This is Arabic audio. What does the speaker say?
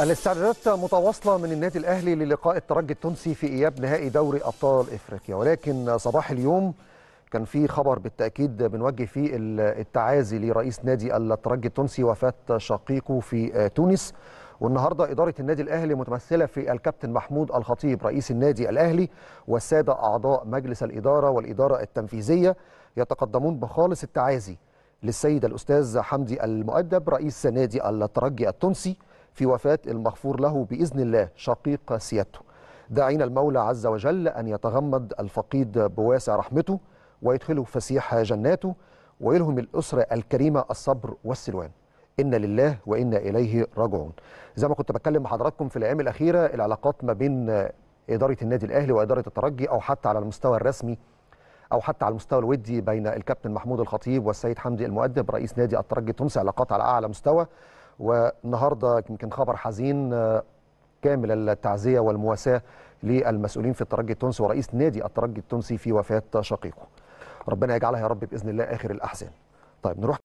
الاستعدادات متواصلة من النادي الأهلي للقاء الترجي التونسي في إياب نهائي دوري أبطال إفريقيا ولكن صباح اليوم كان في خبر بالتأكيد بنوجه فيه التعازي لرئيس نادي الترجي التونسي وفاة شقيقه في تونس والنهارده إدارة النادي الأهلي متمثلة في الكابتن محمود الخطيب رئيس النادي الأهلي والسادة أعضاء مجلس الإدارة والإدارة التنفيذية يتقدمون بخالص التعازي للسيد الأستاذ حمدي المؤدب رئيس نادي الترجي التونسي في وفاة المغفور له بإذن الله شقيق سيادته داعين المولى عز وجل أن يتغمد الفقيد بواسع رحمته ويدخله فسيح جناته ويلهم الأسرة الكريمة الصبر والسلوان إن لله وإنا إليه راجعون زي ما كنت بتكلم مع حضراتكم في الأيام الأخيرة العلاقات ما بين إدارة النادي الأهلي وإدارة الترجي أو حتى على المستوى الرسمي أو حتى على المستوى الودي بين الكابتن محمود الخطيب والسيد حمدي المؤدب رئيس نادي الترجي تونس علاقات على أعلى مستوى والنهارده يمكن خبر حزين آه، كامل التعزيه والمواساه للمسؤولين في الترجي التونسي ورئيس نادي الترجي التونسي في وفاه شقيقه. ربنا يجعلها يا رب باذن الله اخر الاحزان. طيب نروح